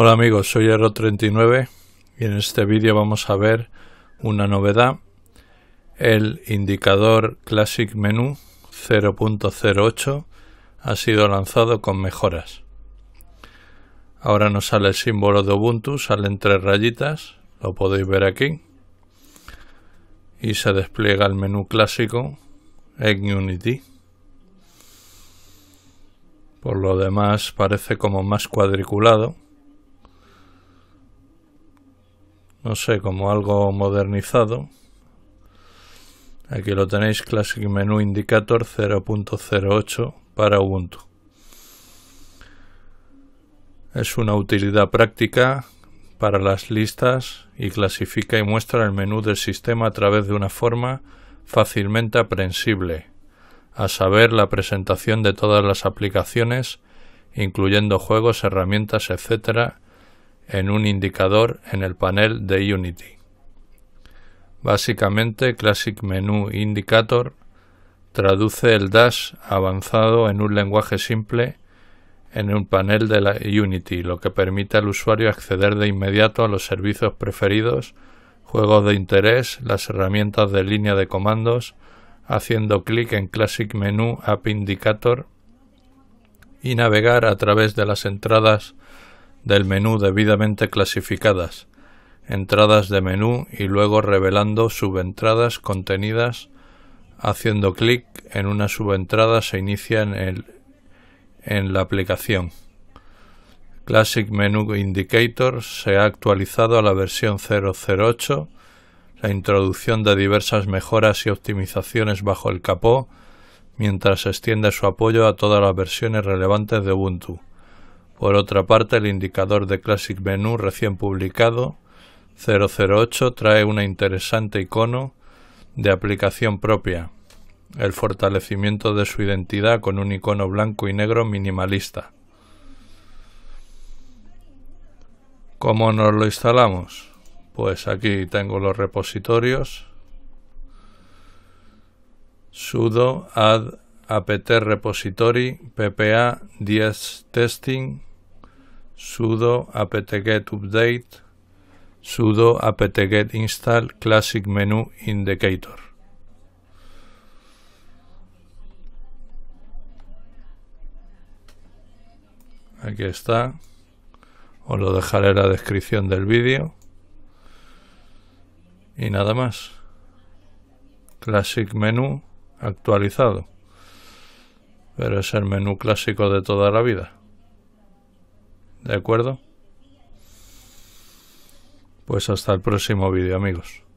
Hola amigos, soy Ero39 y en este vídeo vamos a ver una novedad, el indicador Classic Menu 0.08 ha sido lanzado con mejoras. Ahora nos sale el símbolo de Ubuntu, salen tres rayitas, lo podéis ver aquí, y se despliega el menú clásico en Unity. Por lo demás parece como más cuadriculado no sé, como algo modernizado. Aquí lo tenéis, Classic Menu Indicator 0.08 para Ubuntu. Es una utilidad práctica para las listas y clasifica y muestra el menú del sistema a través de una forma fácilmente aprensible, a saber la presentación de todas las aplicaciones, incluyendo juegos, herramientas, etcétera, en un indicador en el panel de Unity. Básicamente, Classic Menu Indicator traduce el dash avanzado en un lenguaje simple en un panel de la Unity, lo que permite al usuario acceder de inmediato a los servicios preferidos, juegos de interés, las herramientas de línea de comandos, haciendo clic en Classic Menu App Indicator y navegar a través de las entradas del menú debidamente clasificadas, entradas de menú y luego revelando subentradas contenidas. Haciendo clic en una subentrada se inicia en, en la aplicación. Classic Menu Indicator se ha actualizado a la versión 008, la introducción de diversas mejoras y optimizaciones bajo el capó, mientras extiende su apoyo a todas las versiones relevantes de Ubuntu. Por otra parte, el indicador de Classic Menu recién publicado 008 trae un interesante icono de aplicación propia, el fortalecimiento de su identidad con un icono blanco y negro minimalista. ¿Cómo nos lo instalamos? Pues aquí tengo los repositorios. sudo add apt repository ppa 10 testing sudo apt-get update sudo apt-get install classic menu indicator. Aquí está. Os lo dejaré en la descripción del vídeo. Y nada más. Classic menú actualizado. Pero es el menú clásico de toda la vida. ¿De acuerdo? Pues hasta el próximo vídeo amigos.